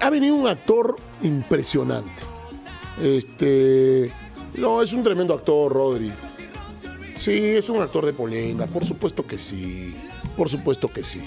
ha venido un actor impresionante. Este. No, es un tremendo actor, Rodri. Sí, es un actor de polenga, por supuesto que sí. Por supuesto que sí.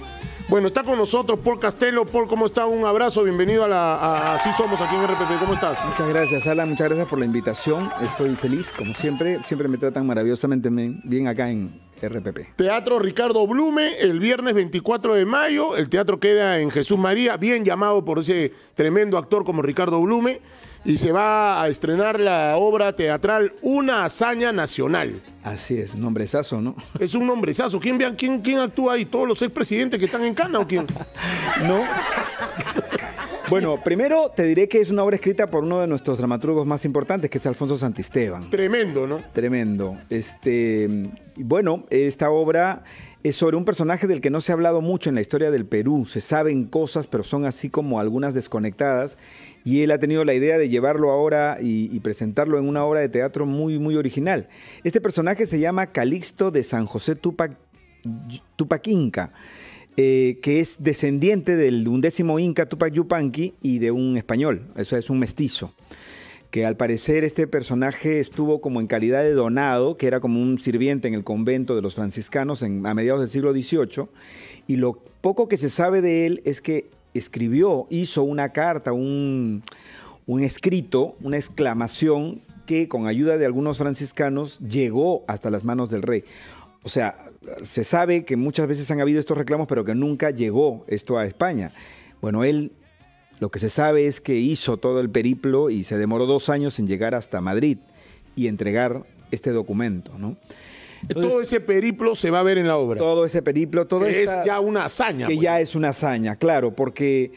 Bueno, está con nosotros Paul Castelo. Paul, ¿cómo está? Un abrazo, bienvenido a, la, a Así Somos aquí en RPP. ¿Cómo estás? Muchas gracias, Alan. Muchas gracias por la invitación. Estoy feliz, como siempre. Siempre me tratan maravillosamente bien acá en RPP. Teatro Ricardo Blume, el viernes 24 de mayo. El teatro queda en Jesús María, bien llamado por ese tremendo actor como Ricardo Blume y se va a estrenar la obra teatral Una hazaña nacional. Así es, un nombrezazo, ¿no? Es un nombrezazo. ¿Quién, vean, quién, quién actúa ahí? ¿Todos los presidentes que están en Cana o quién? no. Bueno, primero te diré que es una obra escrita por uno de nuestros dramaturgos más importantes, que es Alfonso Santisteban. Tremendo, ¿no? Tremendo. Este, bueno, esta obra es sobre un personaje del que no se ha hablado mucho en la historia del Perú. Se saben cosas, pero son así como algunas desconectadas y él ha tenido la idea de llevarlo ahora y, presentarlo en una obra de teatro muy, muy original. Este personaje se llama Calixto de San José Tupac, Inca, eh, que es descendiente del undécimo Inca Tupac Yupanqui y de un español, eso es un mestizo que al parecer este personaje estuvo como en calidad de donado, que era como un sirviente en el convento de los franciscanos en, a mediados del siglo XVIII, y lo poco que se sabe de él es que escribió, hizo una carta, un, escrito, una exclamación que con ayuda de algunos franciscanos llegó hasta las manos del rey. O sea, se sabe que muchas veces han habido estos reclamos, pero que nunca llegó esto a España. Bueno, él lo que se sabe es que hizo todo el periplo y se demoró dos años en llegar hasta Madrid y entregar este documento, ¿no? todo ese periplo se va a ver en la obra. Todo ese periplo, todo Es ya una hazaña. Que ya pues. es una hazaña, claro, porque...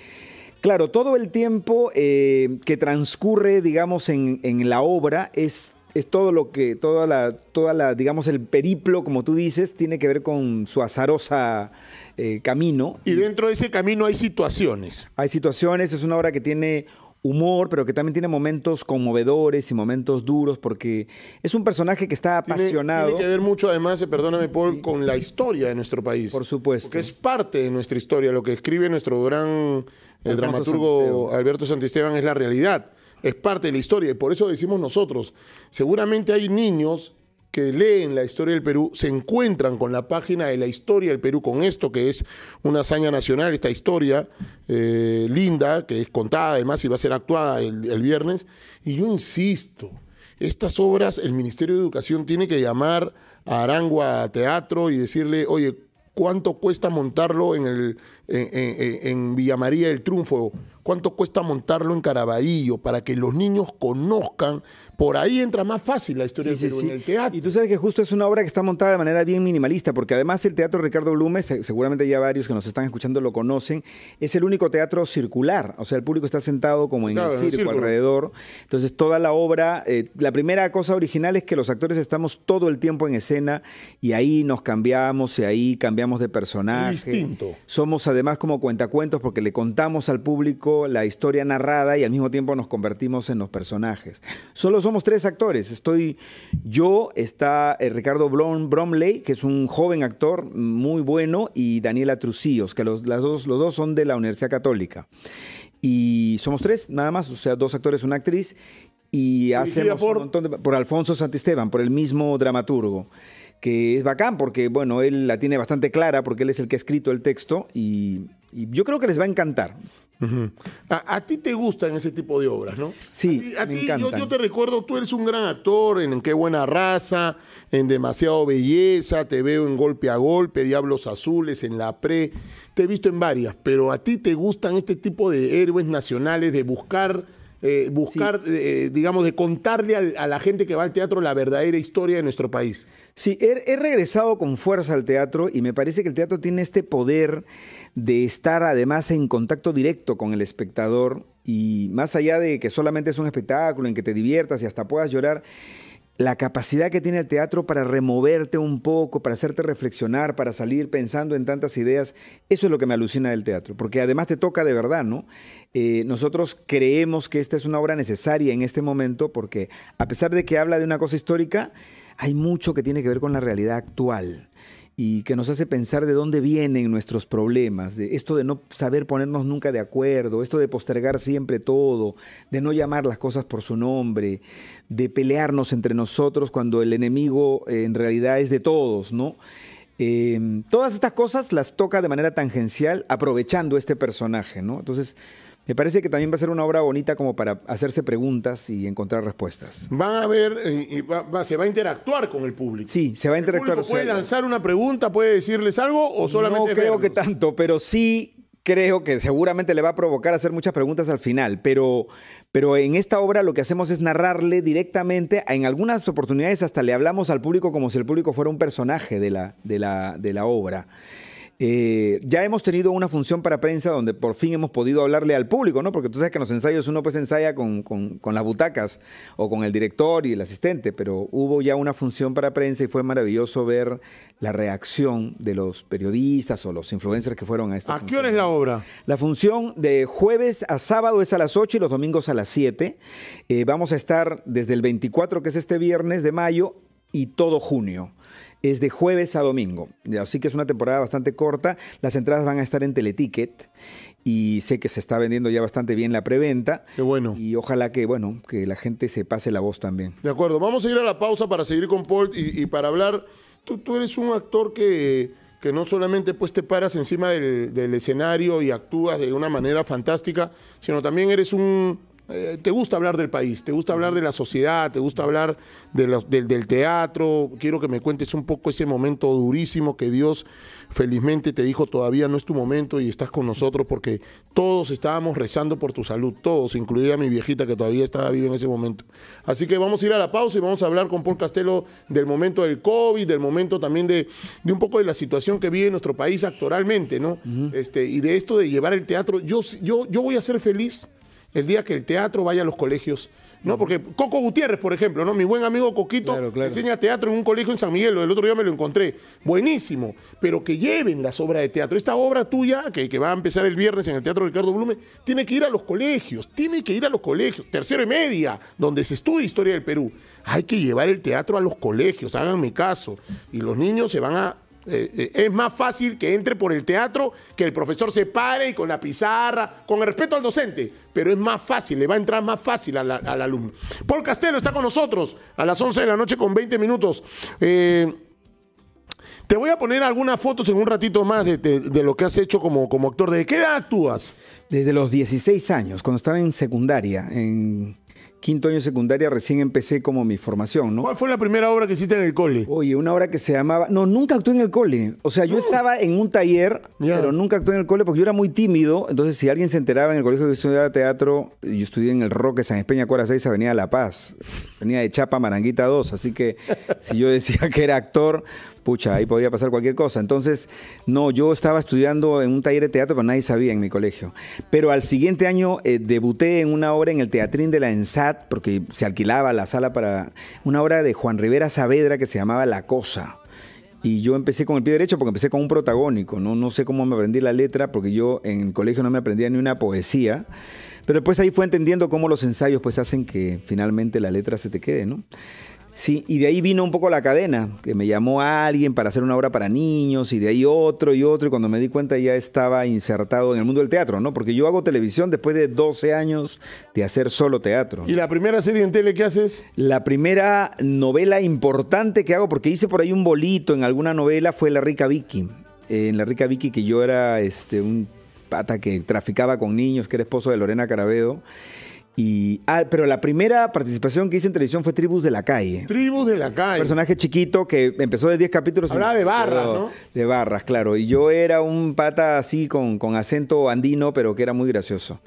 Claro, todo el tiempo eh, que transcurre, digamos, en, la obra es es todo lo que, toda la, toda la, digamos, el periplo, como tú dices, tiene que ver con su azarosa eh, camino. Y dentro de ese camino hay situaciones. Hay situaciones, es una obra que tiene humor, pero que también tiene momentos conmovedores y momentos duros, porque es un personaje que está apasionado. Tiene, que ver mucho, además, eh, perdóname, Paul, con la historia de nuestro país. Por supuesto. Que es parte de nuestra historia. Lo que escribe nuestro gran dramaturgo Alberto Santisteban es la realidad. Es parte de la historia y por eso decimos nosotros, seguramente hay niños que leen la historia del Perú se encuentran con la página de la historia del Perú, con esto que es una hazaña nacional, esta historia eh, linda, que es contada además y va a ser actuada el, viernes. Y yo insisto, estas obras el Ministerio de Educación tiene que llamar a Arangua Teatro y decirle, oye, ¿cuánto cuesta montarlo en, el, en Villa María del Triunfo? cuánto cuesta montarlo en Caraballo, para que los niños conozcan. Por ahí entra más fácil la historia del teatro. Y tú sabes que justo es una obra que está montada de manera bien minimalista, porque además el Teatro Ricardo Blume seguramente ya varios que nos están escuchando lo conocen, es el único teatro circular, o sea, el público está sentado como en el circo alrededor. Entonces, toda la obra, eh, la primera cosa original es que los actores estamos todo el tiempo en escena y ahí nos cambiamos y ahí cambiamos de personaje. Distinto. Somos además como cuentacuentos porque le contamos al público la historia narrada y al mismo tiempo nos convertimos en los personajes. Solo somos tres actores. Estoy yo, está eh, Ricardo Bromley, que es un joven actor muy bueno, y Daniela Trucillos, que los, las dos, los dos son de la Universidad Católica. Y somos tres, nada más, o sea, dos actores, una actriz, y hacemos por... un montón de... Por Alfonso Santisteban, por el mismo dramaturgo que es bacán porque, bueno, él la tiene bastante clara porque él es el que ha escrito el texto y yo creo que les va a encantar a, ti te gustan ese tipo de obras, ¿no? Sí, yo, te recuerdo, tú eres un gran actor en Qué Buena Raza, en Demasiado Belleza, te veo en Golpe a Golpe, Diablos Azules, en La Pre, te he visto en varias, pero a ti te gustan este tipo de héroes nacionales, de buscar eh, buscar, eh, eh, digamos, de contarle a la gente que va al teatro la verdadera historia de nuestro país. Sí, he, regresado con fuerza al teatro y me parece que el teatro tiene este poder de estar además en contacto directo con el espectador y más allá de que solamente es un espectáculo en que te diviertas y hasta puedas llorar, la capacidad que tiene el teatro para removerte un poco, para hacerte reflexionar, para salir pensando en tantas ideas, eso es lo que me alucina del teatro, porque además te toca de verdad, ¿no? Eh, nosotros creemos que esta es una obra necesaria en este momento, porque a pesar de que habla de una cosa histórica, hay mucho que tiene que ver con la realidad actual y que nos hace pensar de dónde vienen nuestros problemas, de esto de no saber ponernos nunca de acuerdo, esto de postergar siempre todo, de no llamar las cosas por su nombre, de pelearnos entre nosotros cuando el enemigo eh, en realidad es de todos, ¿no? Em, todas estas cosas las toca de manera tangencial aprovechando este personaje, ¿no? Entonces, me parece que también va a ser una obra bonita como para hacerse preguntas y encontrar respuestas. Van a ver, eh, y se va a interactuar con el público. Sí, se va a interactuar. El ¿Puede lanzar una pregunta, puede decirles algo o solamente.? No creo que tanto, pero sí creo que seguramente le va a provocar hacer muchas preguntas al final, pero, pero en esta obra lo que hacemos es narrarle directamente, en algunas oportunidades hasta le hablamos al público como si el público fuera un personaje de la, de la, de la obra. Eh, ya hemos tenido una función para prensa donde por fin hemos podido hablarle al público, ¿no? Porque tú sabes que en los ensayos uno pues ensaya con, las butacas o con el director y el asistente, pero hubo ya una función para prensa y fue maravilloso ver la reacción de los periodistas o los influencers que fueron a esta. ¿A qué hora es la obra? La función de jueves a sábado es a las 8 y los domingos a las 7. Eh, vamos a estar desde el 24, que es este viernes de mayo, y todo junio. Es de jueves a domingo, así que es una temporada bastante corta. Las entradas van a estar en Teleticket y sé que se está vendiendo ya bastante bien la preventa. Qué bueno. Y ojalá que, bueno, que la gente se pase la voz también. De acuerdo, vamos a ir a la pausa para seguir con Paul y, para hablar. Tú, tú, eres un actor que, que, no solamente pues, te paras encima del, escenario y actúas de una manera fantástica, sino también eres un eh, te gusta hablar del país, te gusta hablar de la sociedad, te gusta hablar del, teatro. Quiero que me cuentes un poco ese momento durísimo que Dios felizmente te dijo todavía no es tu momento y estás con nosotros porque todos estábamos rezando por tu salud, todos, incluida mi viejita que todavía estaba viva en ese momento. Así que vamos a ir a la pausa y vamos a hablar con Paul Castelo del momento del COVID, del momento también de, un poco de la situación que vive nuestro país actualmente, ¿no? este, y de esto de llevar el teatro. Yo, yo, yo voy a ser feliz el día que el teatro vaya a los colegios. ¿no? Porque Coco Gutiérrez, por ejemplo, ¿no? mi buen amigo Coquito enseña teatro en un colegio en San Miguel, el otro día me lo encontré, buenísimo, pero que lleven las obras de teatro. Esta obra tuya, que, que va a empezar el viernes en el Teatro Ricardo Blume, tiene que ir a los colegios, tiene que ir a los colegios, tercero y media, donde se estudia historia del Perú. Hay que llevar el teatro a los colegios, háganme caso, y los niños se van a eh, eh, es más fácil que entre por el teatro, que el profesor se pare y con la pizarra, con el respeto al docente, pero es más fácil, le va a entrar más fácil al, alumno. Paul Castelo está con nosotros a las 11 de la noche con 20 minutos. Eh, te voy a poner algunas fotos en un ratito más de, lo que has hecho como, como actor. ¿De qué edad actúas? Desde los 16 años, cuando estaba en secundaria, en quinto año de secundaria recién empecé como mi formación, ¿no? ¿Cuál fue la primera obra que hiciste en el cole? Oye, una obra que se llamaba... No, nunca actué en el cole. O sea, yo estaba en un taller, pero nunca actué en el cole porque yo era muy tímido. Entonces, si alguien se enteraba en el colegio que estudiaba teatro, yo estudié en el Roque San Espeña, 46, 6, Avenida La Paz. Venía de Chapa, Maranguita 2. Así que si yo decía que era actor, pucha, ahí podía pasar cualquier cosa. Entonces, no, yo estaba estudiando en un taller de teatro, pero nadie sabía en mi colegio. Pero al siguiente año eh, debuté en una obra en el Teatrín de la Ensat porque se alquilaba la sala para una obra de Juan Rivera Saavedra que se llamaba La Cosa. Y yo empecé con el pie derecho porque empecé con un protagónico, ¿no? No sé cómo me aprendí la letra porque yo en el colegio no me aprendía ni una poesía. Pero después ahí fue entendiendo cómo los ensayos pues hacen que finalmente la letra se te quede, ¿no? Sí, y de ahí vino un poco la cadena, que me llamó alguien para hacer una obra para niños, y de ahí otro y otro, y cuando me di cuenta ya estaba insertado en el mundo del teatro, ¿no? Porque yo hago televisión después de 12 años de hacer solo teatro. ¿Y la primera serie en tele que haces? La primera novela importante que hago, porque hice por ahí un bolito en alguna novela, fue La Rica Vicky. Eh, en La Rica Vicky, que yo era este, un pata que traficaba con niños, que era esposo de Lorena Carabedo y, ah, pero la primera participación que hice en televisión fue Tribus de la Calle. Tribus de la Calle. Un personaje chiquito que empezó de 10 capítulos. Hablaba de barras, ¿no? De barras, claro. Y yo era un pata así con, con acento andino, pero que era muy gracioso.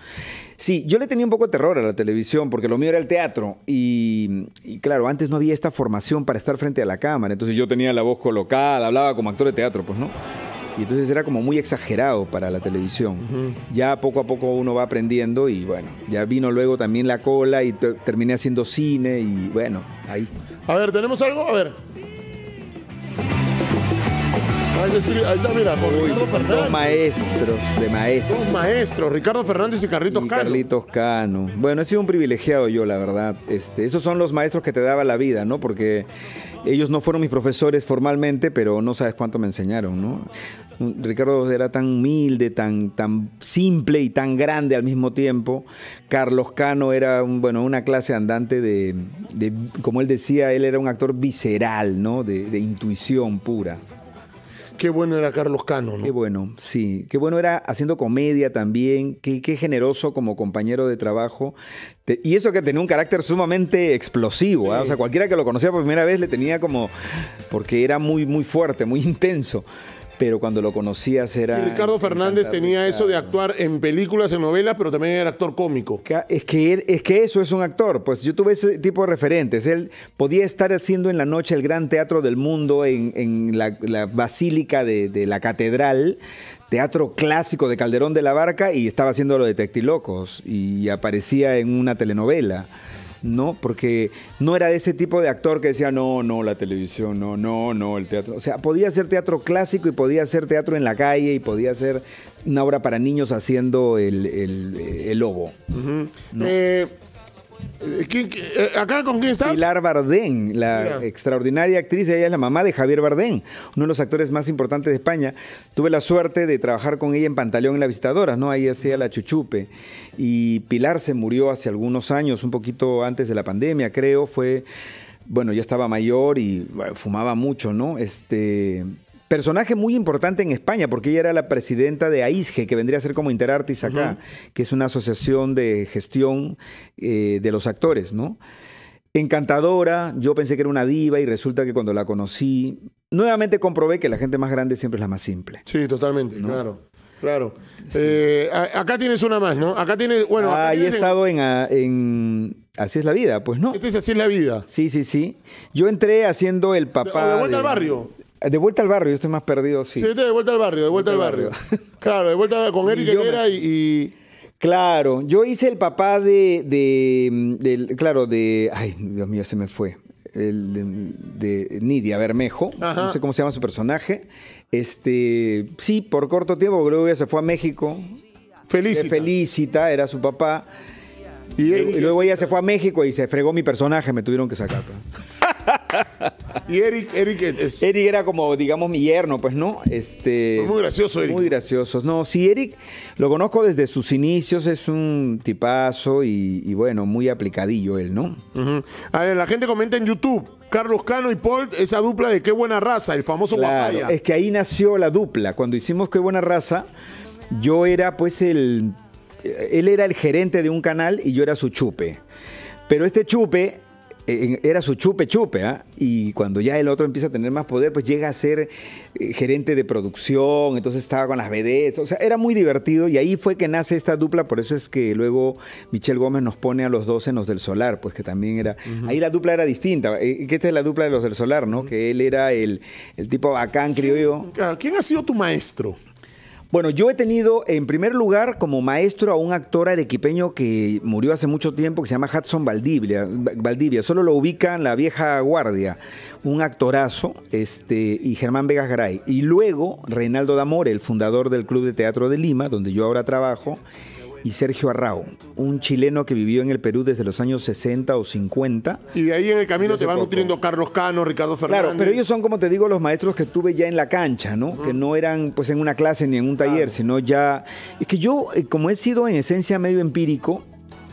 Sí, yo le tenía un poco de terror a la televisión porque lo mío era el teatro. Y, y, claro, antes no había esta formación para estar frente a la cámara. Entonces yo tenía la voz colocada, hablaba como actor de teatro, pues, ¿no? Y entonces era como muy exagerado para la televisión. Ya poco a poco uno va aprendiendo y bueno, ya vino luego también la cola y terminé haciendo cine y bueno, ahí. A ver, ¿tenemos algo? A ver. Ahí está, mira, con Fernández. Dos maestros, de maestros. Dos maestros, Ricardo Fernández y Carlitos Cano. Carlitos Cano. Bueno, he sido un privilegiado yo, la verdad. Este, esos son los maestros que te daba la vida, ¿no? Porque ellos no fueron mis profesores formalmente, pero no sabes cuánto me enseñaron, ¿no? Ricardo era tan humilde, tan, tan simple y tan grande al mismo tiempo. Carlos Cano era, bueno, una clase andante de, como él decía, él era un actor visceral, ¿no? de intuición pura. Qué bueno era Carlos Cano, ¿no? Qué bueno, sí. Qué bueno era haciendo comedia también. Qué, generoso como compañero de trabajo. y eso que tenía un carácter sumamente explosivo. ¿ah? O sea, cualquiera que lo conocía por primera vez le tenía como. porque era muy, muy fuerte, muy intenso pero cuando lo conocías era... Ricardo Fernández tenía eso de actuar en películas, en novelas, pero también era actor cómico. Es que, es que eso es un actor, pues yo tuve ese tipo de referentes. Él podía estar haciendo en la noche el gran teatro del mundo en, la, basílica de, de la catedral, teatro clásico de Calderón de la Barca y estaba haciendo lo de Tectilocos y aparecía en una telenovela. ¿no? Porque no era de ese tipo de actor que decía, no, no, la televisión, no, no, no, el teatro. O sea, podía hacer teatro clásico y podía hacer teatro en la calle y podía hacer una obra para niños haciendo el, lobo. ¿no? Eh, eh, eh, ¿Acá con quién estás? Pilar Bardén, la extraordinaria actriz, ella es la mamá de Javier Bardén, uno de los actores más importantes de España. Tuve la suerte de trabajar con ella en Pantaleón en La Visitadora, ¿no? Ahí hacía la chuchupe. Y Pilar se murió hace algunos años, un poquito antes de la pandemia, creo, fue bueno, ya estaba mayor y fumaba mucho, ¿no? Este, Personaje muy importante en España, porque ella era la presidenta de AISGE, que vendría a ser como Interartis acá, que es una asociación de gestión eh, de los actores, ¿no? Encantadora, yo pensé que era una diva y resulta que cuando la conocí, nuevamente comprobé que la gente más grande siempre es la más simple. Sí, totalmente, claro. Claro. Eh, acá tienes una más, ¿no? Acá ah, tienes, bueno. Ahí he estado ah, en, Así es la vida, pues no. Este es Así es la vida. Sí, sí, sí. Yo entré haciendo el papá. de vuelta al barrio. De vuelta al barrio, yo estoy más perdido, sí. Sí, de vuelta al barrio, de vuelta, al barrio. claro, de vuelta con él Herrera y, Claro, yo hice el papá de, claro, de, ay, Dios mío, se me fue, el, de, Nidia Bermejo, no sé cómo se llama su personaje, este, sí, por corto tiempo, creo que se fue a México. Felicita. Felicita, era su papá. Y, luego ella se fue a México y se fregó mi personaje, me tuvieron que sacar. Pues. y Eric, Eric es... Eric era como, digamos, mi yerno, pues, ¿no? Este, muy gracioso, Eric. Muy gracioso. No, sí, Eric lo conozco desde sus inicios, es un tipazo y, bueno, muy aplicadillo él, ¿no? A ver, la gente comenta en YouTube. Carlos Cano y Paul, esa dupla de Qué Buena Raza, el famoso claro, Es que ahí nació la dupla. Cuando hicimos Qué Buena Raza, yo era pues el... Eh, él era el gerente de un canal y yo era su chupe. Pero este chupe era su chupe chupe, ¿ah? y cuando ya el otro empieza a tener más poder, pues llega a ser eh, gerente de producción, entonces estaba con las BDs, o sea, era muy divertido y ahí fue que nace esta dupla, por eso es que luego Michelle Gómez nos pone a los dos en Los del Solar, pues que también era, ahí la dupla era distinta, eh, que esta es la dupla de Los del Solar, ¿no? Que él era el, tipo bacán, creo yo ¿Quién ha sido tu maestro? Bueno, yo he tenido en primer lugar como maestro a un actor arequipeño que murió hace mucho tiempo que se llama Hudson Valdivia. Valdivia. Solo lo ubican la vieja guardia, un actorazo este, y Germán Vegas Garay. Y luego Reinaldo Damore, el fundador del Club de Teatro de Lima, donde yo ahora trabajo y Sergio Arrao, un chileno que vivió en el Perú desde los años 60 o 50. Y de ahí en el camino se van nutriendo Carlos Cano, Ricardo Fernández. Claro, pero ellos son, como te digo, los maestros que tuve ya en la cancha, ¿no? Que no eran pues en una clase ni en un taller, sino ya... Es que yo, eh, como he sido en esencia medio empírico,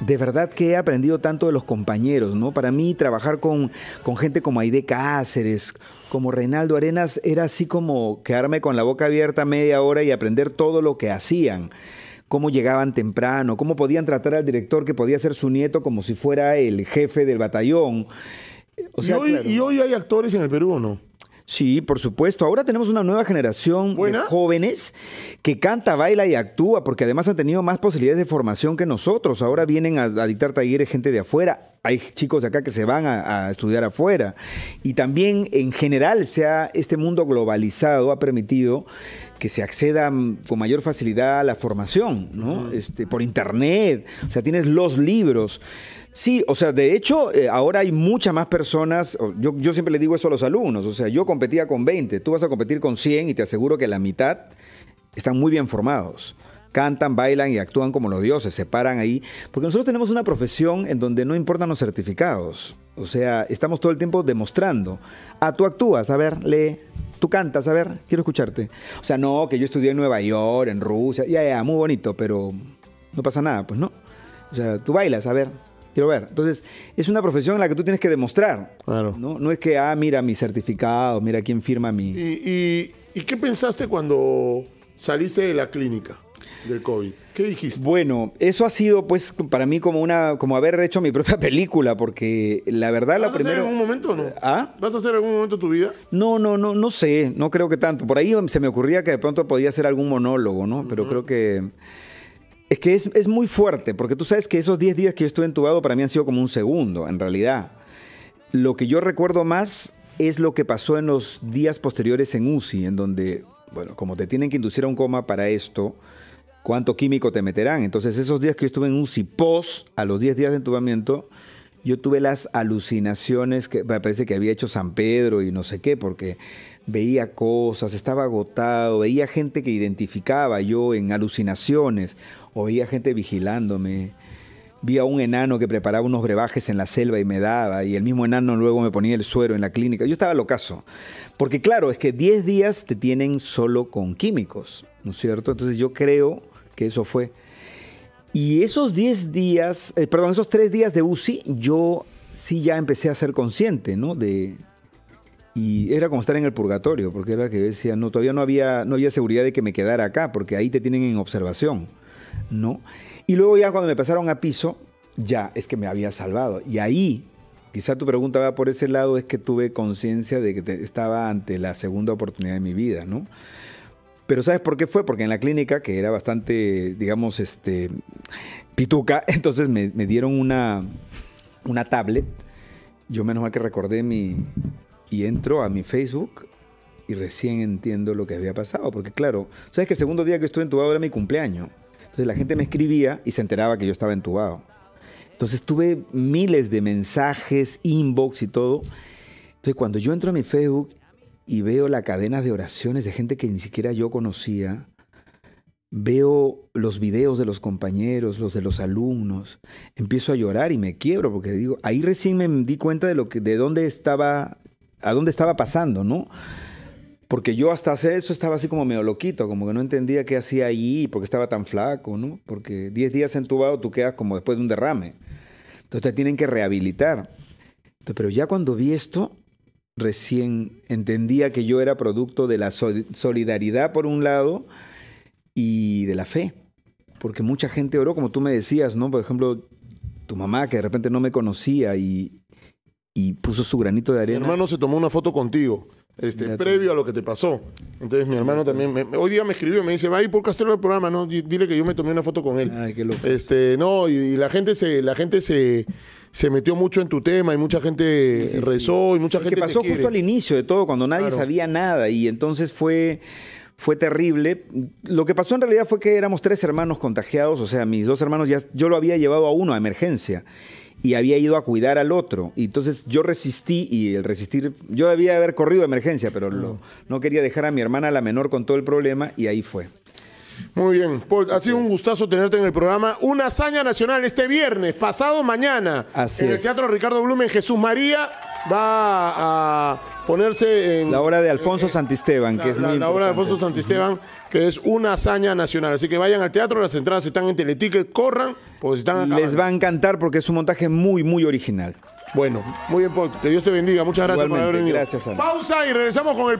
de verdad que he aprendido tanto de los compañeros, ¿no? Para mí trabajar con, con gente como Aide Cáceres, como Reinaldo Arenas, era así como quedarme con la boca abierta media hora y aprender todo lo que hacían cómo llegaban temprano, cómo podían tratar al director que podía ser su nieto como si fuera el jefe del batallón. y, hoy, hay actores en el Perú, ¿no? Sí, por supuesto. Ahora tenemos una nueva generación de jóvenes que canta, baila y actúa, porque además han tenido más posibilidades de formación que nosotros. Ahora vienen a, dictar talleres gente de afuera. Hay chicos de acá que se van a, estudiar afuera. Y también en general, sea este mundo globalizado ha permitido que se acceda con mayor facilidad a la formación, ¿no? Este, por internet, o sea, tienes los libros. Sí, o sea, de hecho, eh, ahora hay muchas más personas, yo, yo siempre le digo eso a los alumnos, o sea, yo competía con 20, tú vas a competir con 100 y te aseguro que la mitad están muy bien formados cantan, bailan y actúan como los dioses, se paran ahí, porque nosotros tenemos una profesión en donde no importan los certificados, o sea, estamos todo el tiempo demostrando, ah, tú actúas, a ver, lee, Tú cantas, a ver, quiero escucharte. O sea, no, que yo estudié en Nueva York, en Rusia, ya, ya, muy bonito, pero no pasa nada, pues no. O sea, tú bailas, a ver, quiero ver. Entonces, es una profesión en la que tú tienes que demostrar. Claro. No, es que, ah, mira mi certificado, mira quién firma mi. y, y qué pensaste cuando saliste de la clínica? del COVID. ¿Qué dijiste? Bueno, eso ha sido pues para mí como una como haber hecho mi propia película porque la verdad la primera ¿Vas a hacer en algún momento o no? ¿Ah? ¿Vas a hacer algún momento tu vida? No, no, no, no sé, no creo que tanto. Por ahí se me ocurría que de pronto podía hacer algún monólogo, ¿no? Pero creo que es que es, es, muy fuerte, porque tú sabes que esos 10 días que yo estuve entubado para mí han sido como un segundo, en realidad. Lo que yo recuerdo más es lo que pasó en los días posteriores en UCI, en donde, bueno, como te tienen que inducir a un coma para esto, cuánto químico te meterán. Entonces, esos días que yo estuve en un CIPOS, a los 10 días de entubamiento, yo tuve las alucinaciones que me parece que había hecho San Pedro y no sé qué, porque veía cosas, estaba agotado, veía gente que identificaba yo en alucinaciones, o veía gente vigilándome. Vi a un enano que preparaba unos brebajes en la selva y me daba, y el mismo enano luego me ponía el suero en la clínica. Yo estaba locazo. Porque claro, es que 10 días te tienen solo con químicos, ¿no es cierto? Entonces yo creo que eso fue. Y esos 10 días, eh, perdón, esos 3 días de UCI, yo sí ya empecé a ser consciente, ¿no? De, y era como estar en el purgatorio, porque era que decía, no, todavía no había, no había seguridad de que me quedara acá, porque ahí te tienen en observación, ¿no? Y luego ya cuando me pasaron a piso, ya es que me había salvado. Y ahí, quizá tu pregunta va por ese lado, es que tuve conciencia de que estaba ante la segunda oportunidad de mi vida, ¿no? Pero ¿sabes por qué fue? Porque en la clínica, que era bastante, digamos, este, pituca, entonces me, dieron una, tablet. Yo menos mal que recordé mi... Y entro a mi Facebook y recién entiendo lo que había pasado. Porque claro, sabes que el segundo día que estuve entubado era mi cumpleaños. Entonces la gente me escribía y se enteraba que yo estaba entubado. Entonces tuve miles de mensajes, inbox y todo. Entonces cuando yo entro a mi Facebook, y veo la cadena de oraciones de gente que ni siquiera yo conocía, veo los videos de los compañeros, los de los alumnos, empiezo a llorar y me quiebro porque digo, ahí recién me di cuenta de lo que de dónde estaba a dónde estaba pasando, ¿no? Porque yo hasta hace eso estaba así como medio loquito, como que no entendía qué hacía ahí, porque estaba tan flaco, ¿no? Porque 10 días entubado tú quedas como después de un derrame. Entonces te tienen que rehabilitar. pero ya cuando vi esto, recién entendía que yo era producto de la solidaridad por un lado y de la fe. Porque mucha gente oró, como tú me decías, ¿no? Por ejemplo, tu mamá que de repente no me conocía y, puso su granito de arena. Mi hermano se tomó una foto contigo, este, previo a lo que te pasó. Entonces mi hermano también, hoy día me escribió, y me dice, va a ir por Castelo el programa, no, dile que yo me tomé una foto con él. Ay, qué loco. Este, no, y, la gente se, la gente se, metió mucho en tu tema y mucha gente rezó y mucha gente. Que pasó justo al inicio de todo, cuando nadie sabía nada, y entonces fue fue terrible. Lo que pasó en realidad fue que éramos tres hermanos contagiados, o sea, mis dos hermanos ya, yo lo había llevado a uno a emergencia y había ido a cuidar al otro. Y entonces yo resistí y el resistir, yo debía haber corrido de emergencia, pero ah. no quería dejar a mi hermana la menor con todo el problema y ahí fue. Muy bien, pues, ha sido un gustazo tenerte en el programa. Una hazaña nacional este viernes, pasado mañana, Así en el Teatro Ricardo Blumen, Jesús María va a ponerse en... La obra de Alfonso Santisteban, que es La obra de Alfonso Santisteban, que es una hazaña nacional. Así que vayan al teatro, las entradas están en Teletique, corran les va a encantar porque es un montaje muy, muy original. Bueno, muy bien, Que Dios te bendiga. Muchas gracias por haber venido. Gracias, Pausa y regresamos con el